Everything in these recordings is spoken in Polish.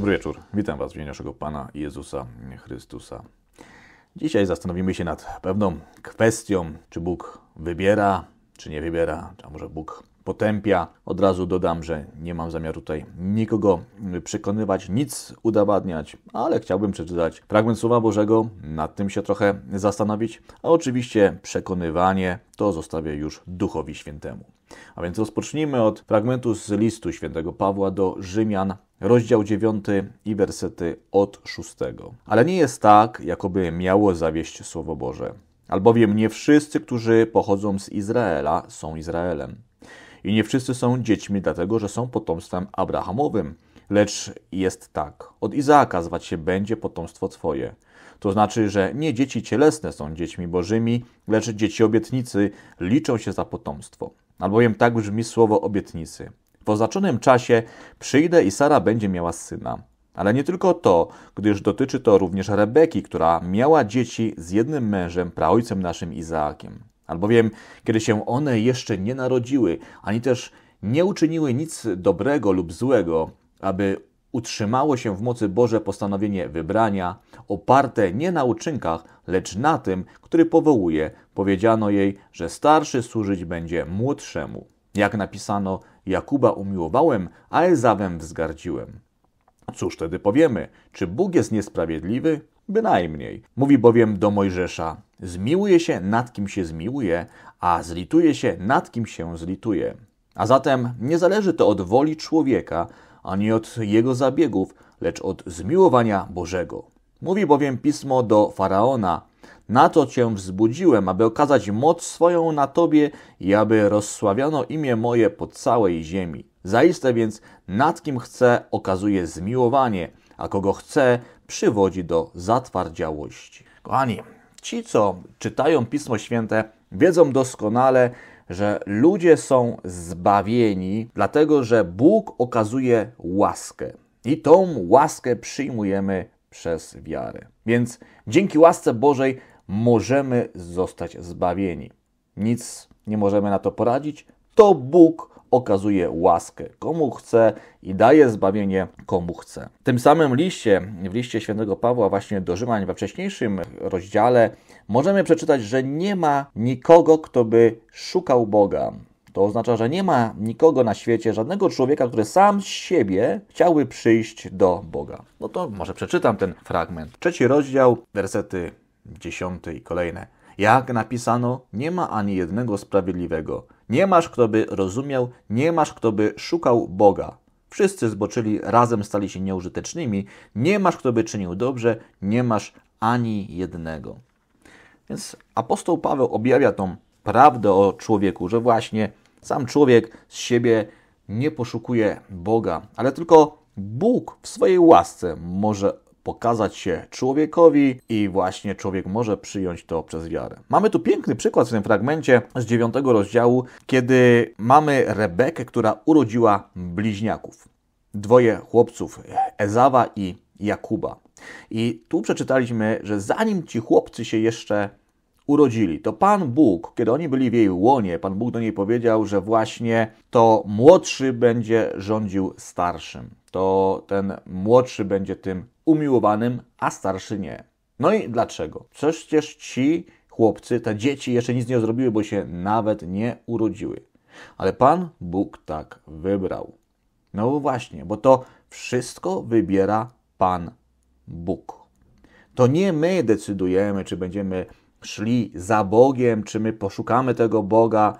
Dobry wieczór. Witam Was w imieniu naszego Pana Jezusa Chrystusa. Dzisiaj zastanowimy się nad pewną kwestią, czy Bóg wybiera, czy nie wybiera, a może Bóg potępia. Od razu dodam, że nie mam zamiaru tutaj nikogo y, przekonywać, nic udowadniać, ale chciałbym przeczytać fragment Słowa Bożego, nad tym się trochę zastanowić, a oczywiście przekonywanie to zostawię już Duchowi Świętemu. A więc rozpocznijmy od fragmentu z listu świętego Pawła do Rzymian, rozdział 9 i wersety od 6. Ale nie jest tak, jakoby miało zawieść Słowo Boże. Albowiem nie wszyscy, którzy pochodzą z Izraela, są Izraelem i nie wszyscy są dziećmi, dlatego że są potomstwem Abrahamowym. Lecz jest tak: od Izaaka zwać się będzie potomstwo Twoje. To znaczy, że nie dzieci cielesne są dziećmi bożymi, lecz dzieci obietnicy liczą się za potomstwo. Albowiem tak brzmi słowo obietnicy. W oznaczonym czasie przyjdę i Sara będzie miała syna. Ale nie tylko to, gdyż dotyczy to również Rebeki, która miała dzieci z jednym mężem, praojcem naszym Izaakiem. Albowiem, kiedy się one jeszcze nie narodziły, ani też nie uczyniły nic dobrego lub złego, aby utrzymało się w mocy Boże postanowienie wybrania, oparte nie na uczynkach, lecz na tym, który powołuje, powiedziano jej, że starszy służyć będzie młodszemu. Jak napisano, Jakuba umiłowałem, a Ezawem wzgardziłem. Cóż wtedy powiemy? Czy Bóg jest niesprawiedliwy? Bynajmniej. Mówi bowiem do Mojżesza: Zmiłuje się nad kim się zmiłuje, a zlituje się nad kim się zlituje. A zatem nie zależy to od woli człowieka, ani od jego zabiegów, lecz od zmiłowania Bożego. Mówi bowiem pismo do faraona: Na to cię wzbudziłem, aby okazać moc swoją na tobie i aby rozsławiano imię moje po całej ziemi. Zaiste więc nad kim chce okazuje zmiłowanie, a kogo chce przywodzi do zatwardziałości. Kochani, ci, co czytają Pismo Święte, wiedzą doskonale, że ludzie są zbawieni, dlatego że Bóg okazuje łaskę. I tą łaskę przyjmujemy przez wiarę. Więc dzięki łasce Bożej możemy zostać zbawieni. Nic nie możemy na to poradzić, to Bóg okazuje łaskę komu chce i daje zbawienie komu chce. W tym samym liście, w liście świętego Pawła właśnie do Rzymań we wcześniejszym rozdziale możemy przeczytać, że nie ma nikogo, kto by szukał Boga. To oznacza, że nie ma nikogo na świecie, żadnego człowieka, który sam z siebie chciałby przyjść do Boga. No to może przeczytam ten fragment. Trzeci rozdział, wersety dziesiąty i kolejne. Jak napisano, nie ma ani jednego sprawiedliwego nie masz, kto by rozumiał, nie masz, kto by szukał Boga. Wszyscy zboczyli, razem stali się nieużytecznymi. Nie masz, kto by czynił dobrze, nie masz ani jednego. Więc apostoł Paweł objawia tą prawdę o człowieku, że właśnie sam człowiek z siebie nie poszukuje Boga, ale tylko Bóg w swojej łasce może pokazać się człowiekowi i właśnie człowiek może przyjąć to przez wiarę. Mamy tu piękny przykład w tym fragmencie z dziewiątego rozdziału, kiedy mamy Rebekę, która urodziła bliźniaków. Dwoje chłopców, Ezawa i Jakuba. I tu przeczytaliśmy, że zanim ci chłopcy się jeszcze urodzili, to Pan Bóg, kiedy oni byli w jej łonie, Pan Bóg do niej powiedział, że właśnie to młodszy będzie rządził starszym. To ten młodszy będzie tym umiłowanym, a starszy nie. No i dlaczego? Przecież ci chłopcy, te dzieci jeszcze nic nie zrobiły, bo się nawet nie urodziły. Ale Pan Bóg tak wybrał. No właśnie, bo to wszystko wybiera Pan Bóg. To nie my decydujemy, czy będziemy szli za Bogiem, czy my poszukamy tego Boga.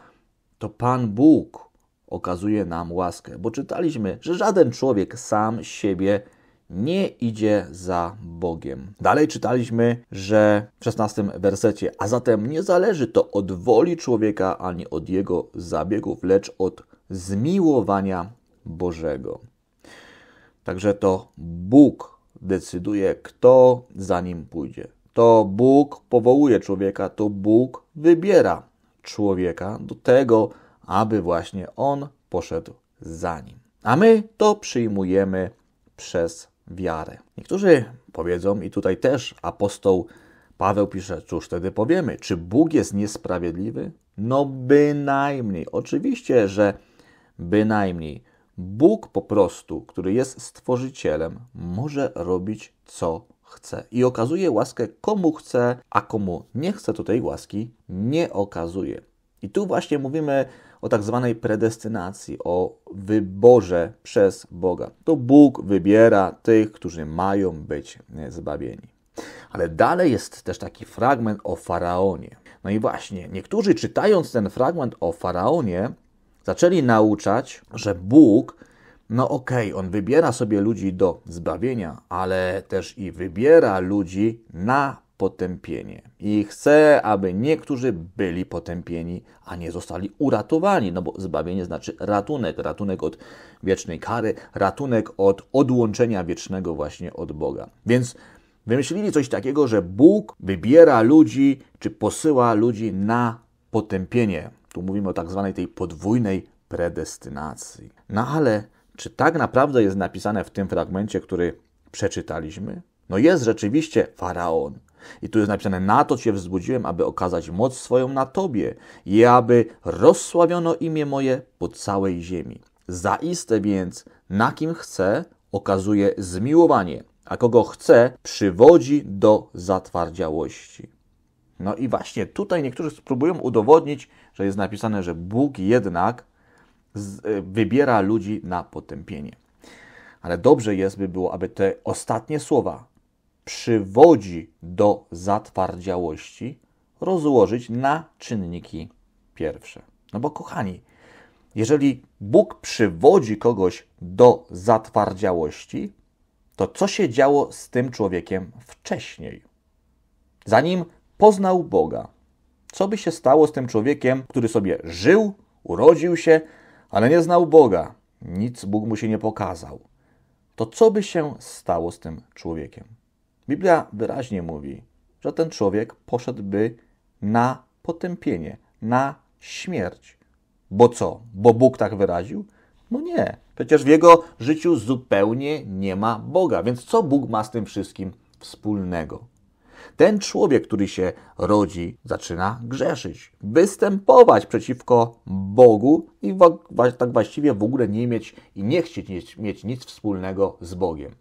To Pan Bóg okazuje nam łaskę, bo czytaliśmy, że żaden człowiek sam siebie nie nie idzie za Bogiem. Dalej czytaliśmy, że w 16 wersecie, a zatem nie zależy to od woli człowieka ani od jego zabiegów, lecz od zmiłowania Bożego. Także to Bóg decyduje, kto za nim pójdzie. To Bóg powołuje człowieka, to Bóg wybiera człowieka do tego, aby właśnie on poszedł za nim. A my to przyjmujemy przez wiarę. Niektórzy powiedzą, i tutaj też apostoł Paweł pisze, cóż wtedy powiemy? Czy Bóg jest niesprawiedliwy? No bynajmniej. Oczywiście, że bynajmniej. Bóg po prostu, który jest stworzycielem, może robić co chce i okazuje łaskę komu chce, a komu nie chce, tutaj łaski nie okazuje. I tu właśnie mówimy o tak zwanej predestynacji, o wyborze przez Boga. To Bóg wybiera tych, którzy mają być zbawieni. Ale dalej jest też taki fragment o faraonie. No i właśnie, niektórzy czytając ten fragment o faraonie, zaczęli nauczać, że Bóg, no okej, okay, on wybiera sobie ludzi do zbawienia, ale też i wybiera ludzi na potępienie. I chcę, aby niektórzy byli potępieni, a nie zostali uratowani, no bo zbawienie znaczy ratunek, ratunek od wiecznej kary, ratunek od odłączenia wiecznego właśnie od Boga. Więc wymyślili coś takiego, że Bóg wybiera ludzi, czy posyła ludzi na potępienie. Tu mówimy o tak zwanej tej podwójnej predestynacji. No ale czy tak naprawdę jest napisane w tym fragmencie, który przeczytaliśmy? No jest rzeczywiście faraon, i tu jest napisane, na to Cię wzbudziłem, aby okazać moc swoją na Tobie i aby rozsławiono imię moje po całej ziemi. Zaiste więc, na kim chce, okazuje zmiłowanie, a kogo chce, przywodzi do zatwardziałości. No i właśnie tutaj niektórzy spróbują udowodnić, że jest napisane, że Bóg jednak e, wybiera ludzi na potępienie. Ale dobrze jest by było, aby te ostatnie słowa przywodzi do zatwardziałości, rozłożyć na czynniki pierwsze. No bo kochani, jeżeli Bóg przywodzi kogoś do zatwardziałości, to co się działo z tym człowiekiem wcześniej? Zanim poznał Boga, co by się stało z tym człowiekiem, który sobie żył, urodził się, ale nie znał Boga, nic Bóg mu się nie pokazał? To co by się stało z tym człowiekiem? Biblia wyraźnie mówi, że ten człowiek poszedłby na potępienie, na śmierć. Bo co? Bo Bóg tak wyraził? No nie. Przecież w jego życiu zupełnie nie ma Boga. Więc co Bóg ma z tym wszystkim wspólnego? Ten człowiek, który się rodzi, zaczyna grzeszyć, występować przeciwko Bogu i tak właściwie w ogóle nie mieć i nie chcieć mieć nic wspólnego z Bogiem.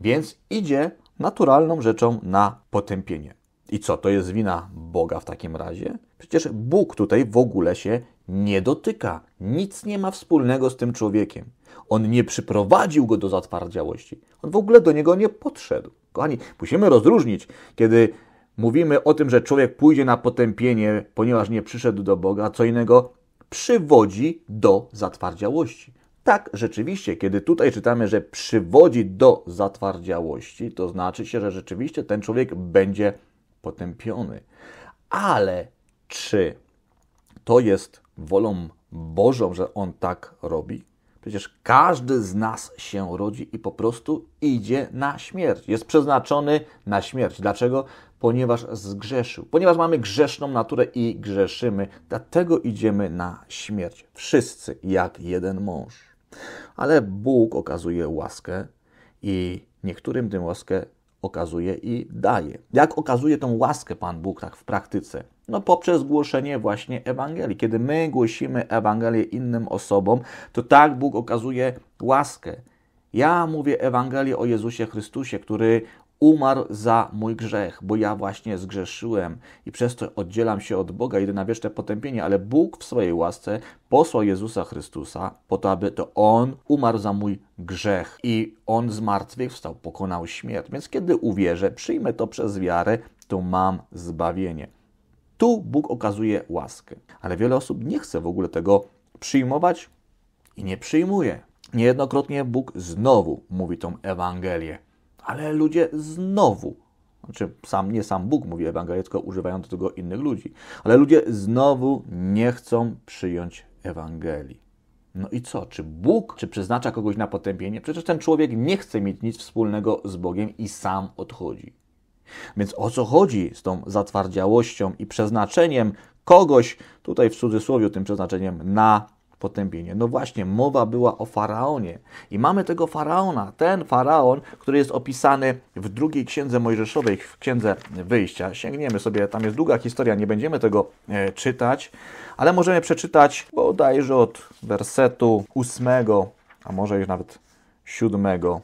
Więc idzie naturalną rzeczą na potępienie. I co, to jest wina Boga w takim razie? Przecież Bóg tutaj w ogóle się nie dotyka. Nic nie ma wspólnego z tym człowiekiem. On nie przyprowadził go do zatwardziałości. On w ogóle do niego nie podszedł. Kochani, musimy rozróżnić, kiedy mówimy o tym, że człowiek pójdzie na potępienie, ponieważ nie przyszedł do Boga, a co innego przywodzi do zatwardziałości. Tak, rzeczywiście, kiedy tutaj czytamy, że przywodzi do zatwardziałości, to znaczy się, że rzeczywiście ten człowiek będzie potępiony. Ale czy to jest wolą Bożą, że on tak robi? Przecież każdy z nas się rodzi i po prostu idzie na śmierć. Jest przeznaczony na śmierć. Dlaczego? Ponieważ zgrzeszył. Ponieważ mamy grzeszną naturę i grzeszymy, dlatego idziemy na śmierć. Wszyscy jak jeden mąż. Ale Bóg okazuje łaskę i niektórym tę łaskę okazuje i daje. Jak okazuje tę łaskę Pan Bóg tak w praktyce? No poprzez głoszenie właśnie Ewangelii. Kiedy my głosimy Ewangelię innym osobom, to tak Bóg okazuje łaskę. Ja mówię Ewangelię o Jezusie Chrystusie, który umarł za mój grzech, bo ja właśnie zgrzeszyłem i przez to oddzielam się od Boga, idę na wieczne potępienie, ale Bóg w swojej łasce posłał Jezusa Chrystusa po to, aby to On umarł za mój grzech i On zmartwychwstał, pokonał śmierć. Więc kiedy uwierzę, przyjmę to przez wiarę, to mam zbawienie. Tu Bóg okazuje łaskę, ale wiele osób nie chce w ogóle tego przyjmować i nie przyjmuje. Niejednokrotnie Bóg znowu mówi tą Ewangelię ale ludzie znowu, znaczy sam, nie sam Bóg mówi ewangelicko, używają do tego innych ludzi, ale ludzie znowu nie chcą przyjąć Ewangelii. No i co? Czy Bóg, czy przeznacza kogoś na potępienie? Przecież ten człowiek nie chce mieć nic wspólnego z Bogiem i sam odchodzi. Więc o co chodzi z tą zatwardziałością i przeznaczeniem kogoś, tutaj w cudzysłowie tym przeznaczeniem, na potępienie. No właśnie, mowa była o faraonie. I mamy tego faraona, ten faraon, który jest opisany w drugiej księdze Mojżeszowej, w księdze wyjścia. Sięgniemy sobie, tam jest długa historia, nie będziemy tego e, czytać, ale możemy przeczytać bodajże od wersetu ósmego, a może już nawet siódmego.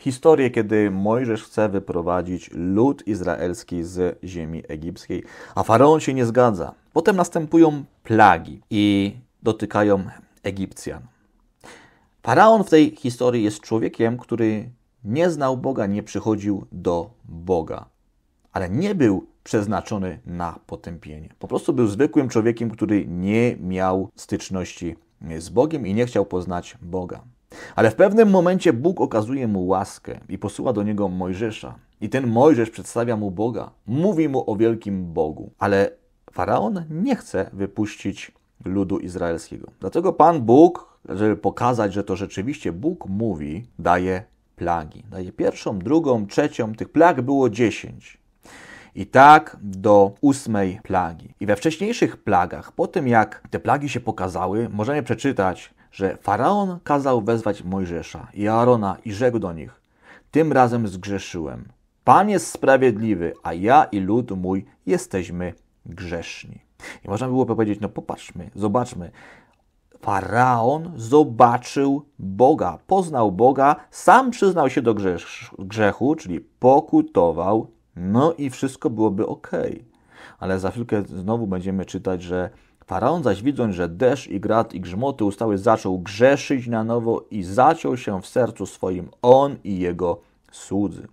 Historię, kiedy Mojżesz chce wyprowadzić lud izraelski z ziemi egipskiej, a faraon się nie zgadza. Potem następują plagi i dotykają Egipcjan. Faraon w tej historii jest człowiekiem, który nie znał Boga, nie przychodził do Boga, ale nie był przeznaczony na potępienie. Po prostu był zwykłym człowiekiem, który nie miał styczności z Bogiem i nie chciał poznać Boga. Ale w pewnym momencie Bóg okazuje mu łaskę i posyła do niego Mojżesza. I ten Mojżesz przedstawia mu Boga, mówi mu o wielkim Bogu. Ale faraon nie chce wypuścić ludu izraelskiego. Dlatego Pan Bóg, żeby pokazać, że to rzeczywiście Bóg mówi, daje plagi. Daje pierwszą, drugą, trzecią. Tych plag było dziesięć. I tak do ósmej plagi. I we wcześniejszych plagach, po tym jak te plagi się pokazały, możemy przeczytać, że faraon kazał wezwać Mojżesza i Aarona i rzekł do nich: Tym razem zgrzeszyłem. Pan jest sprawiedliwy, a ja i lud mój jesteśmy grzeszni. I można byłoby powiedzieć, no popatrzmy, zobaczmy. Faraon zobaczył Boga, poznał Boga, sam przyznał się do grzechu, czyli pokutował, no i wszystko byłoby ok. Ale za chwilkę znowu będziemy czytać, że Faraon zaś widząc, że deszcz i grad i grzmoty ustały, zaczął grzeszyć na nowo i zaciął się w sercu swoim on i jego słudzy.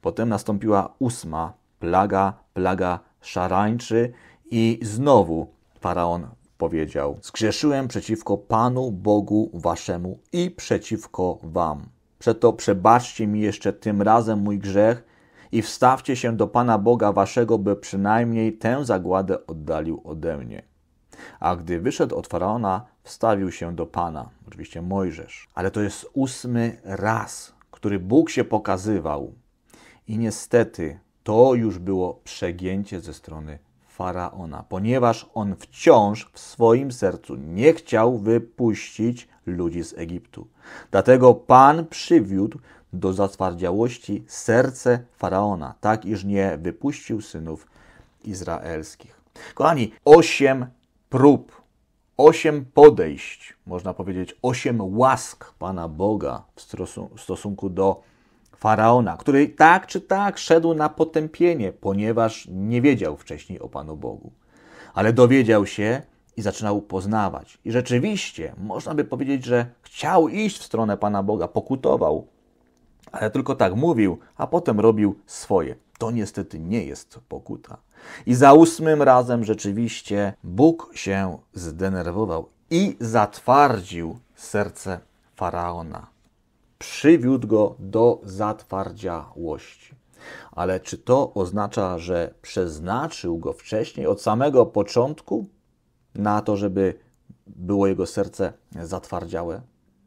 Potem nastąpiła ósma plaga, plaga szarańczy, i znowu faraon powiedział: Zgrzeszyłem przeciwko Panu Bogu waszemu i przeciwko wam. Przeto przebaczcie mi jeszcze tym razem mój grzech i wstawcie się do Pana Boga waszego, by przynajmniej tę zagładę oddalił ode mnie. A gdy wyszedł od faraona, wstawił się do Pana, oczywiście Mojżesz. Ale to jest ósmy raz, który Bóg się pokazywał. I niestety to już było przegięcie ze strony faraona, ponieważ on wciąż w swoim sercu nie chciał wypuścić ludzi z Egiptu. Dlatego Pan przywiódł do zatwardziałości serce faraona, tak iż nie wypuścił synów izraelskich. Kochani, osiem prób, osiem podejść, można powiedzieć, osiem łask Pana Boga w stosunku do faraona, który tak czy tak szedł na potępienie, ponieważ nie wiedział wcześniej o Panu Bogu. Ale dowiedział się i zaczynał poznawać. I rzeczywiście można by powiedzieć, że chciał iść w stronę Pana Boga, pokutował, ale tylko tak mówił, a potem robił swoje. To niestety nie jest pokuta. I za ósmym razem rzeczywiście Bóg się zdenerwował i zatwardził serce faraona przywiódł go do zatwardziałości. Ale czy to oznacza, że przeznaczył go wcześniej, od samego początku, na to, żeby było jego serce zatwardziałe?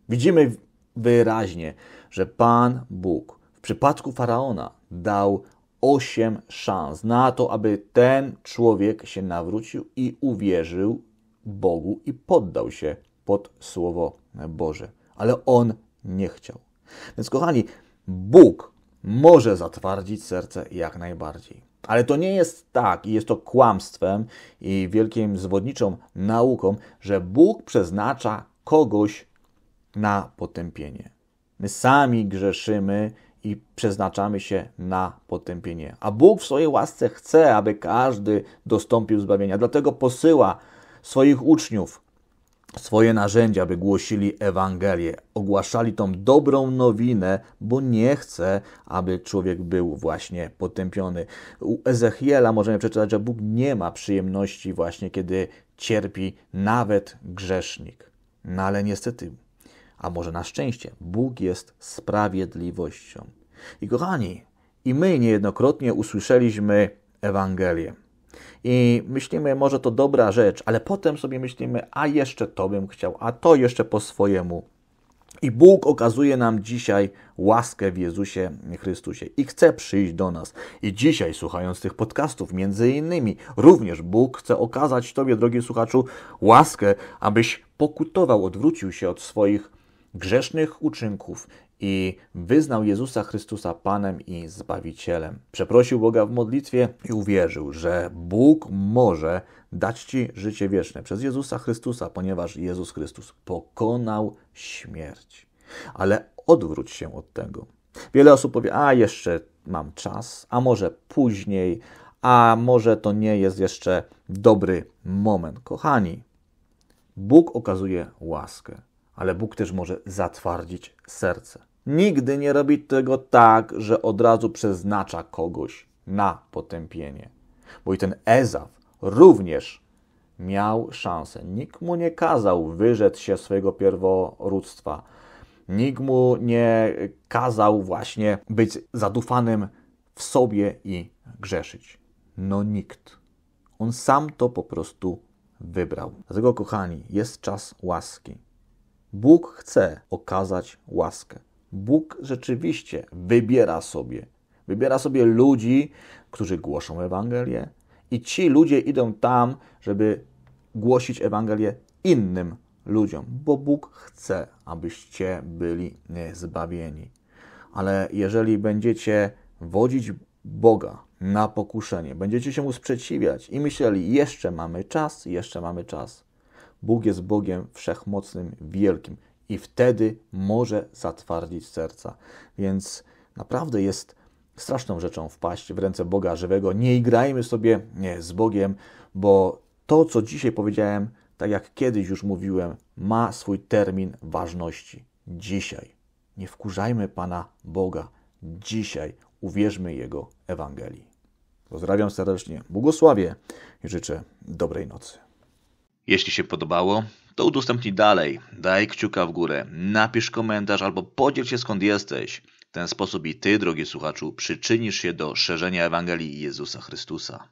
Widzimy wyraźnie, że Pan Bóg w przypadku faraona dał osiem szans na to, aby ten człowiek się nawrócił i uwierzył Bogu i poddał się pod słowo Boże. Ale on nie chciał. Więc kochani, Bóg może zatwardzić serce jak najbardziej. Ale to nie jest tak i jest to kłamstwem i wielkim zwodniczą nauką, że Bóg przeznacza kogoś na potępienie. My sami grzeszymy i przeznaczamy się na potępienie. A Bóg w swojej łasce chce, aby każdy dostąpił zbawienia. Dlatego posyła swoich uczniów swoje narzędzia, by głosili Ewangelię, ogłaszali tą dobrą nowinę, bo nie chce, aby człowiek był właśnie potępiony. U Ezechiela możemy przeczytać, że Bóg nie ma przyjemności właśnie, kiedy cierpi nawet grzesznik. No ale niestety, a może na szczęście, Bóg jest sprawiedliwością. I kochani, i my niejednokrotnie usłyszeliśmy Ewangelię. I myślimy, może to dobra rzecz, ale potem sobie myślimy, a jeszcze to bym chciał, a to jeszcze po swojemu. I Bóg okazuje nam dzisiaj łaskę w Jezusie Chrystusie i chce przyjść do nas. I dzisiaj, słuchając tych podcastów, między innymi, również Bóg chce okazać Tobie, drogi słuchaczu, łaskę, abyś pokutował, odwrócił się od swoich grzesznych uczynków i wyznał Jezusa Chrystusa Panem i Zbawicielem. Przeprosił Boga w modlitwie i uwierzył, że Bóg może dać Ci życie wieczne przez Jezusa Chrystusa, ponieważ Jezus Chrystus pokonał śmierć. Ale odwróć się od tego. Wiele osób powie: A jeszcze mam czas, a może później, a może to nie jest jeszcze dobry moment. Kochani, Bóg okazuje łaskę ale Bóg też może zatwardzić serce. Nigdy nie robi tego tak, że od razu przeznacza kogoś na potępienie. Bo i ten Ezaw również miał szansę. Nikt mu nie kazał wyrzec się swojego pierworództwa. Nikt mu nie kazał właśnie być zadufanym w sobie i grzeszyć. No nikt. On sam to po prostu wybrał. Dlatego, kochani, jest czas łaski. Bóg chce okazać łaskę. Bóg rzeczywiście wybiera sobie. Wybiera sobie ludzi, którzy głoszą Ewangelię, i ci ludzie idą tam, żeby głosić Ewangelię innym ludziom, bo Bóg chce, abyście byli zbawieni. Ale jeżeli będziecie wodzić Boga na pokuszenie, będziecie się mu sprzeciwiać i myśleli, jeszcze mamy czas, jeszcze mamy czas, Bóg jest Bogiem wszechmocnym, wielkim i wtedy może zatwardzić serca. Więc naprawdę jest straszną rzeczą wpaść w ręce Boga żywego. Nie igrajmy sobie nie, z Bogiem, bo to, co dzisiaj powiedziałem, tak jak kiedyś już mówiłem, ma swój termin ważności. Dzisiaj. Nie wkurzajmy Pana Boga. Dzisiaj uwierzmy Jego Ewangelii. Pozdrawiam serdecznie, błogosławię i życzę dobrej nocy. Jeśli się podobało, to udostępnij dalej, daj kciuka w górę, napisz komentarz albo podziel się skąd jesteś. W ten sposób i Ty, drogi słuchaczu, przyczynisz się do szerzenia Ewangelii Jezusa Chrystusa.